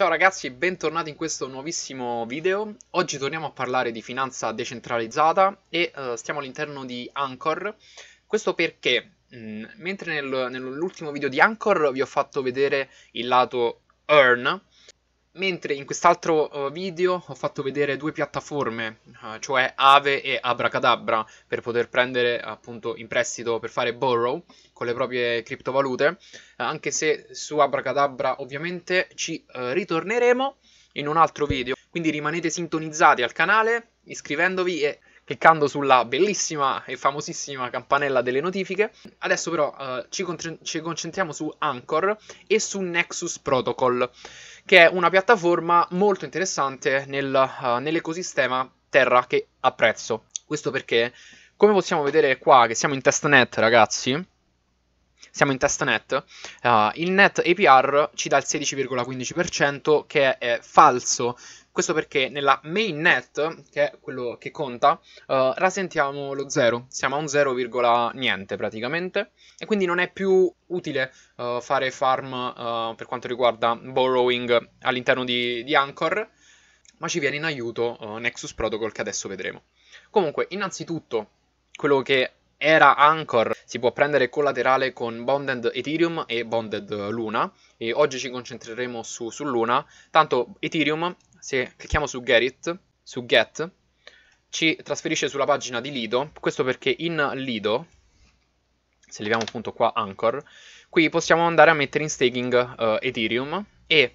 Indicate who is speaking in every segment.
Speaker 1: Ciao ragazzi e bentornati in questo nuovissimo video. Oggi torniamo a parlare di finanza decentralizzata e uh, stiamo all'interno di Anchor. Questo perché, mh, mm, mentre nel, nell'ultimo video di Anchor vi ho fatto vedere il lato earn, Mentre in quest'altro eh, video ho fatto vedere due piattaforme, eh, cioè Ave e Abracadabra, per poter prendere appunto in prestito per fare borrow con le proprie criptovalute, eh, anche se su Abracadabra ovviamente ci ritorneremo in un altro video. Quindi rimanete sintonizzati al canale, iscrivendovi e cliccando sulla bellissima e famosissima campanella delle notifiche. Adesso però eh, ci, con- ci concentriamo su Anchor e su Nexus Protocol, che è una piattaforma molto interessante nel, uh, nell'ecosistema Terra che apprezzo. Questo perché, come possiamo vedere qua, che siamo in testnet, ragazzi, siamo in testnet, uh, il net APR ci dà il 16,15% che è, è falso, questo perché nella main net, che è quello che conta, uh, rasentiamo lo 0, siamo a un 0, niente praticamente, e quindi non è più utile uh, fare farm uh, per quanto riguarda borrowing all'interno di, di Anchor, ma ci viene in aiuto Nexus Protocol che adesso vedremo. Comunque, innanzitutto, quello che era Anchor si può prendere collaterale con Bonded Ethereum e Bonded Luna e oggi ci concentreremo su, su Luna, tanto Ethereum se clicchiamo su Get, su Get ci trasferisce sulla pagina di Lido, questo perché in Lido, se leviamo appunto qua Anchor, qui possiamo andare a mettere in staking uh, Ethereum e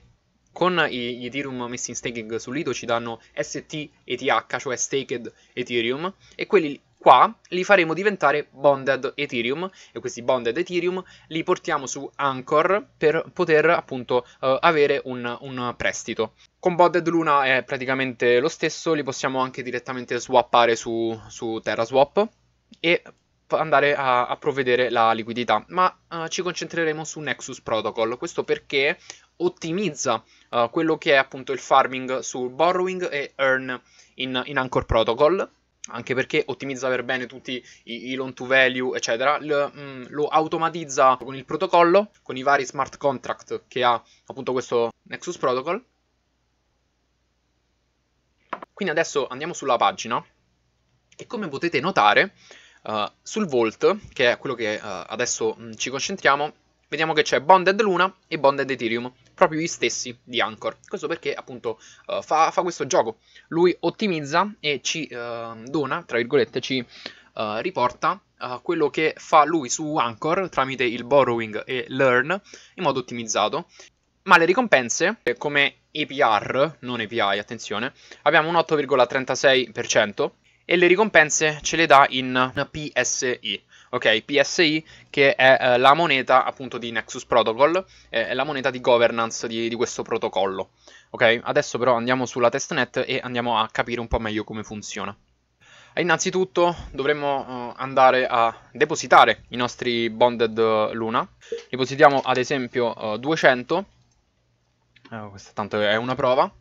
Speaker 1: con gli Ethereum messi in staking su Lido ci danno ST ETH, cioè staked Ethereum, e quelli Qua li faremo diventare bonded Ethereum e questi bonded Ethereum li portiamo su Anchor per poter appunto eh, avere un, un prestito. Con Bonded Luna è praticamente lo stesso, li possiamo anche direttamente swappare su, su TerraSwap e andare a, a, provvedere la liquidità, ma uh, ci concentreremo su Nexus Protocol, questo perché ottimizza uh, quello che è appunto il farming su borrowing e earn in, in Anchor Protocol anche perché ottimizza per bene tutti i, i loan to value, eccetera, L, mh, mm, lo automatizza con il protocollo, con i vari smart contract che ha appunto questo Nexus Protocol. Quindi adesso andiamo sulla pagina e come potete notare uh, sul Vault che è quello che uh, adesso mh, mm, ci concentriamo, vediamo che c'è Bonded Luna e Bonded Ethereum proprio gli stessi di Anchor. Questo perché appunto uh, fa, fa, questo gioco. Lui ottimizza e ci uh, dona, tra virgolette, ci uh, riporta eh, quello che fa lui su Anchor tramite il borrowing e learn in modo ottimizzato. Ma le ricompense, come APR, non API, attenzione, abbiamo un 8,36% e le ricompense ce le dà in PSI ok? PSI che è eh, la moneta appunto di Nexus Protocol, eh, è la moneta di governance di, di, questo protocollo, ok? Adesso però andiamo sulla testnet e andiamo a capire un po' meglio come funziona. E eh, innanzitutto dovremmo eh, andare a depositare i nostri bonded eh, Luna, depositiamo ad esempio 200, eh, questa tanto è una prova,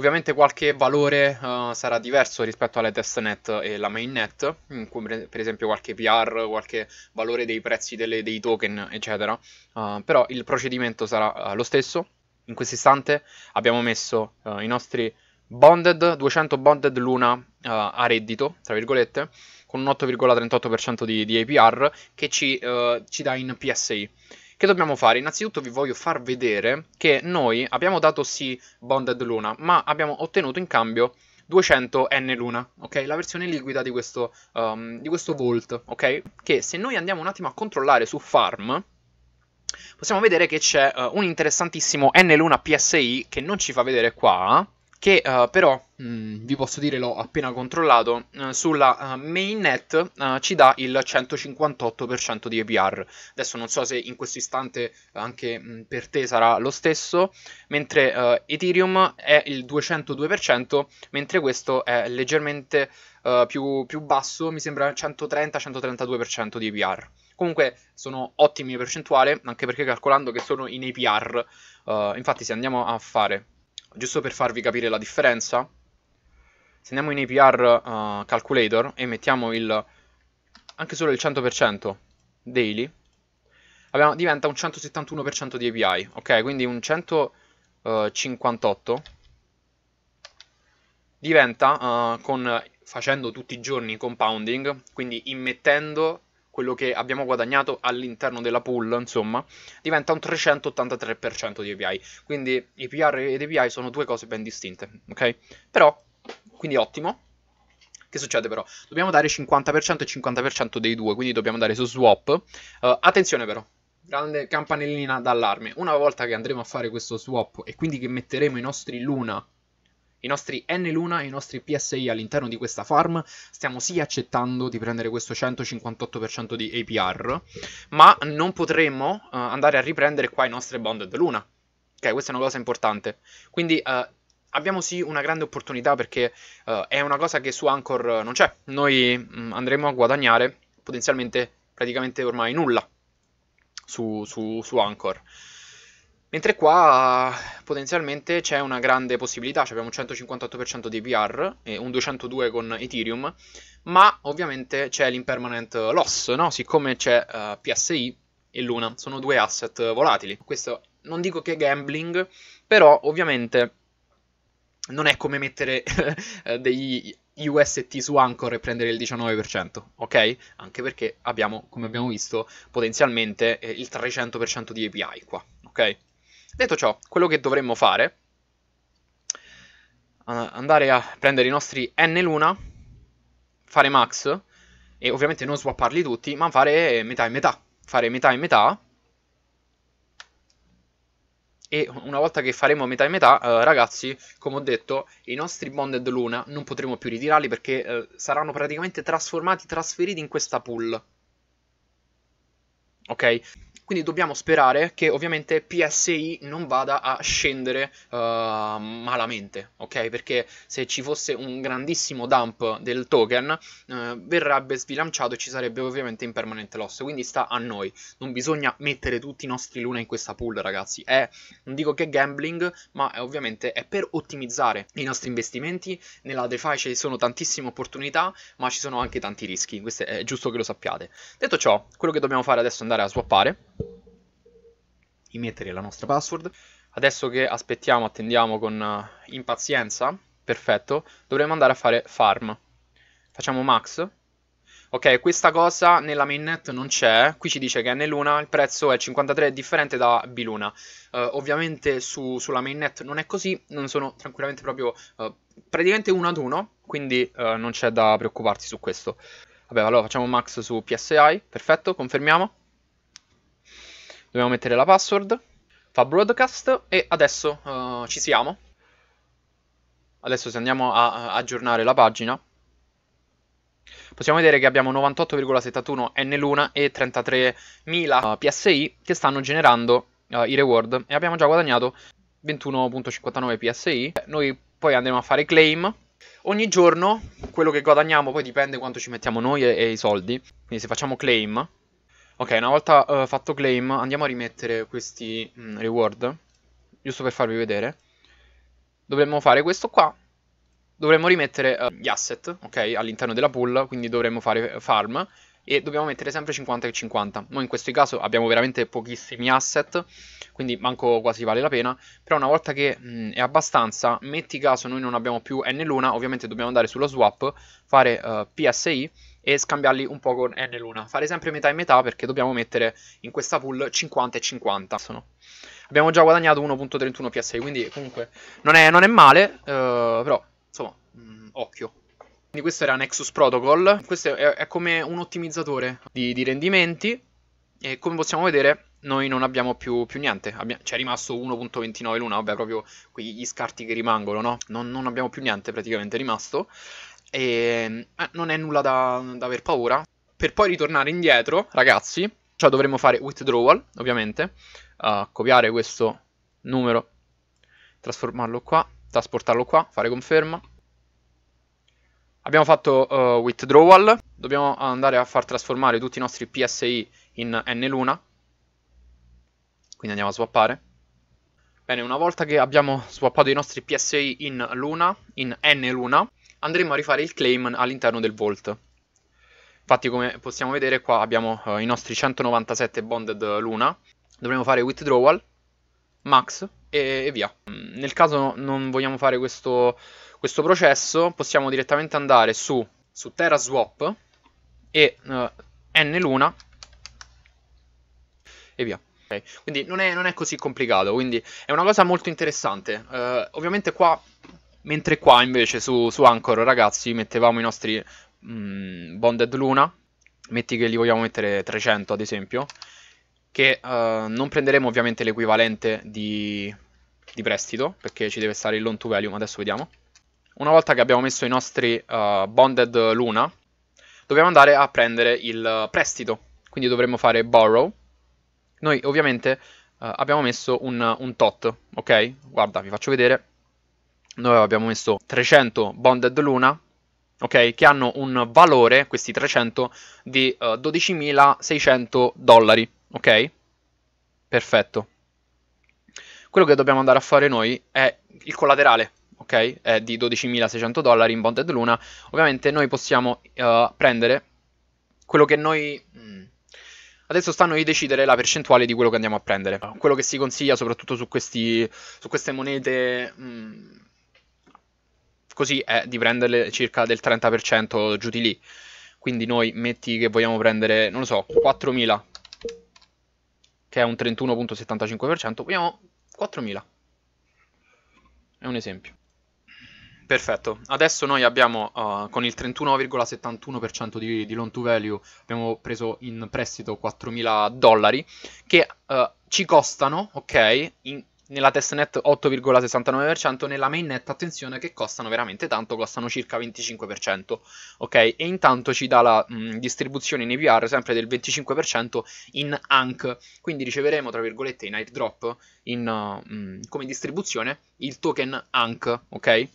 Speaker 1: Ovviamente qualche valore uh, sarà diverso rispetto alle testnet e la mainnet, mm, per esempio qualche PR, qualche valore dei prezzi delle, dei token, eccetera. Uh, però il procedimento sarà eh, lo stesso. In questo istante abbiamo messo i nostri bonded, 200 bonded luna a reddito, tra virgolette, con un 8,38% di, di, APR che ci, ci dà in PSI. Che dobbiamo fare? Innanzitutto vi voglio far vedere che noi abbiamo dato sì Bonded Luna, ma abbiamo ottenuto in cambio 200 N Luna, ok? La versione liquida di questo, um, di questo Volt, ok? Che se noi andiamo un attimo a controllare su Farm, possiamo vedere che c'è uh, un interessantissimo N Luna PSI che non ci fa vedere qua, che uh, però, mh, mm, vi posso dire, l'ho appena controllato, uh, sulla uh, mainnet ci dà il 158% di APR. Adesso non so se in questo istante anche mh, mm, per te sarà lo stesso, mentre Ethereum è il 202%, mentre questo è leggermente più, più basso, mi sembra 130-132% di APR. Comunque sono ottimi percentuali, anche perché calcolando che sono in APR, infatti se andiamo a fare giusto per farvi capire la differenza, se andiamo in APR uh, eh, Calculator e mettiamo il, anche solo il 100% daily, abbiamo, diventa un 171% di API, ok? Quindi un 158 diventa, uh, con, facendo tutti i giorni compounding, quindi immettendo quello che abbiamo guadagnato all'interno della pool, insomma, diventa un 383% di API. Quindi IPR ed API sono due cose ben distinte, ok? Però, quindi ottimo. Che succede però? Dobbiamo dare 50% e 50% dei due, quindi dobbiamo dare su swap. Uh, attenzione però, grande campanellina d'allarme. Una volta che andremo a fare questo swap e quindi che metteremo i nostri Luna i nostri N Luna e i nostri PSI all'interno di questa farm stiamo sì accettando di prendere questo 158% di APR, ma non potremo uh, andare a riprendere qua i nostri Bonded Luna. Ok, questa è una cosa importante. Quindi uh, abbiamo sì una grande opportunità perché uh, è una cosa che su Anchor non c'è. Noi mh, mm, andremo a guadagnare potenzialmente praticamente ormai nulla su, su, su Anchor. Mentre qua potenzialmente c'è una grande possibilità, cioè abbiamo un 158% di APR e un 202 con Ethereum, ma ovviamente c'è l'impermanent loss, no? siccome c'è uh, eh, PSI e Luna, sono due asset volatili. Questo non dico che è gambling, però ovviamente non è come mettere eh, degli UST su Anchor e prendere il 19%, ok? Anche perché abbiamo, come abbiamo visto, potenzialmente eh, il 300% di API qua, ok? Detto ciò, quello che dovremmo fare andare a prendere i nostri N luna, fare max, e ovviamente non swapparli tutti, ma fare metà e metà. Fare metà e metà. E una volta che faremo metà e metà, eh, ragazzi, come ho detto, i nostri Bonded Luna non potremo più ritirarli perché eh, saranno praticamente trasformati, trasferiti in questa pool. Ok? Quindi dobbiamo sperare che ovviamente PSI non vada a scendere uh, malamente, ok? Perché se ci fosse un grandissimo dump del token uh, verrebbe sbilanciato e ci sarebbe ovviamente in permanente loss, quindi sta a noi. Non bisogna mettere tutti i nostri luna in questa pool, ragazzi. È, non dico che è gambling, ma è ovviamente è per ottimizzare i nostri investimenti. Nella DeFi ci sono tantissime opportunità, ma ci sono anche tanti rischi, questo è giusto che lo sappiate. Detto ciò, quello che dobbiamo fare adesso è andare a swappare mettere la nostra password. Adesso che aspettiamo, attendiamo con eh, impazienza, perfetto, dovremo andare a fare farm. Facciamo max. Ok, questa cosa nella mainnet non c'è, qui ci dice che è nell'una, il prezzo è 53, è differente da biluna. Uh, ovviamente su, sulla mainnet non è così, non sono tranquillamente proprio uh, praticamente uno ad uno, quindi uh, non c'è da preoccuparsi su questo. Vabbè, allora facciamo max su PSI, perfetto, confermiamo. Dobbiamo mettere la password. Fa broadcast e adesso uh, ci siamo. Adesso se andiamo a, a aggiornare la pagina possiamo vedere che abbiamo 98,71 N Luna e 33.000 PSI che stanno generando uh, i reward e abbiamo già guadagnato 21.59 PSI. Noi poi andremo a fare claim. Ogni giorno quello che guadagniamo poi dipende quanto ci mettiamo noi e, e i soldi. Quindi se facciamo claim Ok, una volta uh, fatto claim andiamo a rimettere questi mh, mm, reward, giusto per farvi vedere. Dovremmo fare questo qua, dovremmo rimettere uh, gli asset, ok, all'interno della pool, quindi dovremmo fare eh, farm e dobbiamo mettere sempre 50 e 50. Noi in questo caso abbiamo veramente pochissimi asset, quindi manco quasi vale la pena, però una volta che mh, mm, è abbastanza, metti caso noi non abbiamo più n luna, ovviamente dobbiamo andare sullo swap, fare uh, PSI e scambiarli un po' con N Luna. Fare sempre metà e metà perché dobbiamo mettere in questa pool 50 e 50. Sono. Abbiamo già guadagnato 1.31 PSI, quindi comunque non è, non è male, eh, però insomma, mh, mm, occhio. Quindi questo era Nexus Protocol, questo è, è come un ottimizzatore di, di, rendimenti e come possiamo vedere noi non abbiamo più, più niente, Abbia, c'è rimasto 1.29 l'una, vabbè proprio gli scarti che rimangono, no? Non, non abbiamo più niente praticamente rimasto. E eh, ah, non è nulla da, da aver paura. Per poi ritornare indietro, ragazzi, cioè dovremmo fare withdrawal, ovviamente, uh, copiare questo numero, trasformarlo qua, trasportarlo qua, fare conferma. Abbiamo fatto uh, withdrawal, dobbiamo andare a far trasformare tutti i nostri PSI in N luna, quindi andiamo a swappare. Bene, una volta che abbiamo swappato i nostri PSI in luna, in N luna, andremo a rifare il claim all'interno del vault. Infatti come possiamo vedere qua abbiamo eh, i nostri 197 bonded luna, dovremo fare withdrawal, max e, e via. Mm, nel caso non vogliamo fare questo, questo processo possiamo direttamente andare su, su TerraSwap e eh, n luna e via. Okay. Quindi non è, non è, così complicato, quindi è una cosa molto interessante. Uh, ovviamente qua Mentre qua invece su, su Anchor, ragazzi, mettevamo i nostri mh, mm, Bonded Luna, metti che li vogliamo mettere 300 ad esempio, che uh, non prenderemo ovviamente l'equivalente di, di, prestito, perché ci deve stare il loan to value, ma adesso vediamo. Una volta che abbiamo messo i nostri uh, Bonded Luna, dobbiamo andare a prendere il prestito, quindi dovremmo fare borrow. Noi ovviamente uh, abbiamo messo un, un tot, ok? Guarda, vi faccio vedere noi abbiamo messo 300 bonded luna, ok? Che hanno un valore, questi 300, di uh, eh, 12.600 dollari, ok? Perfetto. Quello che dobbiamo andare a fare noi è il collaterale, ok? È di 12.600 dollari in bonded luna. Ovviamente noi possiamo uh, prendere quello che noi... Mm, adesso stanno di decidere la percentuale di quello che andiamo a prendere. Quello che si consiglia soprattutto su, questi, su queste monete mh, mm, così è di prenderle circa del 30% giù di lì. Quindi noi metti che vogliamo prendere, non lo so, 4.000, che è un 31.75%, vogliamo 4.000. È un esempio. Perfetto, adesso noi abbiamo uh, con il 31,71% di, di, loan to value abbiamo preso in prestito 4.000 dollari che uh, ci costano, ok, in, nella testnet 8,69%, nella mainnet attenzione che costano veramente tanto, costano circa 25%, ok? E intanto ci dà la mh, mm, distribuzione in EPR sempre del 25% in ANC, quindi riceveremo tra virgolette in airdrop in, mh, mm, come distribuzione il token ANC, ok?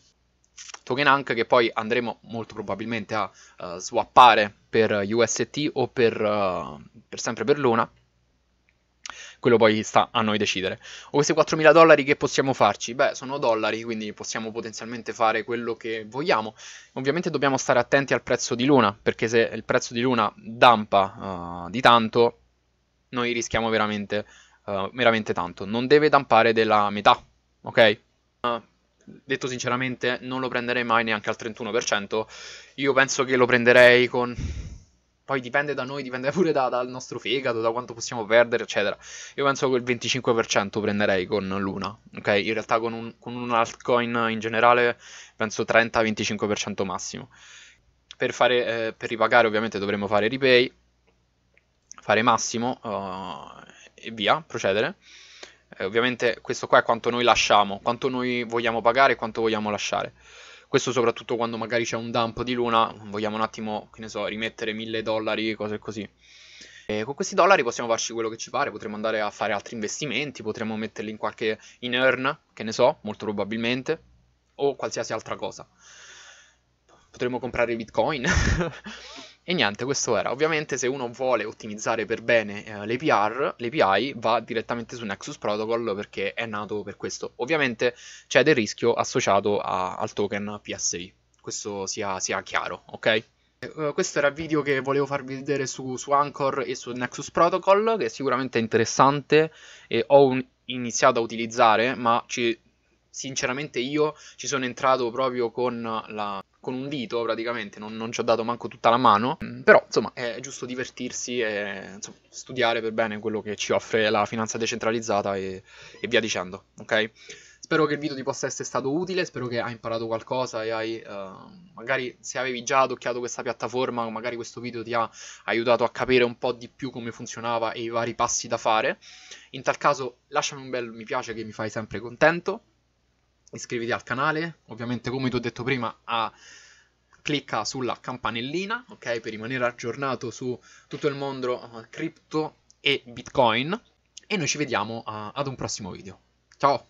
Speaker 1: Token ANC che poi andremo molto probabilmente a uh, swappare per UST o per, uh, per sempre per Luna quello poi sta a noi decidere. O questi 4.000 dollari che possiamo farci? Beh, sono dollari, quindi possiamo potenzialmente fare quello che vogliamo. Ovviamente dobbiamo stare attenti al prezzo di Luna, perché se il prezzo di Luna dampa uh, di tanto, noi rischiamo veramente, uh, veramente tanto. Non deve dampare della metà, ok? Uh, detto sinceramente, non lo prenderei mai neanche al 31%. Io penso che lo prenderei con poi dipende da noi, dipende pure da, dal nostro fegato, da quanto possiamo perdere, eccetera. Io penso che il 25% prenderei con l'una, ok? In realtà con un, con un altcoin in generale penso 30-25% massimo. Per, fare, eh, per ripagare ovviamente dovremmo fare repay, fare massimo uh, e via, procedere. Eh, ovviamente questo qua è quanto noi lasciamo, quanto noi vogliamo pagare e quanto vogliamo lasciare. Questo soprattutto quando magari c'è un dump di luna, vogliamo un attimo, che ne so, rimettere mille dollari, cose così. E con questi dollari possiamo farci quello che ci pare, potremmo andare a fare altri investimenti, potremmo metterli in qualche in earn, che ne so, molto probabilmente, o qualsiasi altra cosa. Potremmo comprare bitcoin. E niente, questo era. Ovviamente se uno vuole ottimizzare per bene eh, l'APR, l'API va direttamente su Nexus Protocol perché è nato per questo. Ovviamente c'è del rischio associato a, al token PSI, questo sia, sia chiaro, ok? Uh, questo era il video che volevo farvi vedere su, su Anchor e su Nexus Protocol, che è sicuramente interessante e ho un, iniziato a utilizzare, ma ci, sinceramente io ci sono entrato proprio con la con un dito praticamente, non, non, ci ho dato manco tutta la mano, mm, però insomma è giusto divertirsi e insomma, studiare per bene quello che ci offre la finanza decentralizzata e, e via dicendo, ok? Spero che il video ti possa essere stato utile, spero che hai imparato qualcosa e hai, uh, magari se avevi già adocchiato questa piattaforma, magari questo video ti ha aiutato a capire un po' di più come funzionava e i vari passi da fare. In tal caso lasciami un bel mi piace che mi fai sempre contento iscriviti al canale, ovviamente come ti ho detto prima a, clicca sulla campanellina ok, per rimanere aggiornato su tutto il mondo uh, cripto e bitcoin e noi ci vediamo uh, ad un prossimo video. Ciao!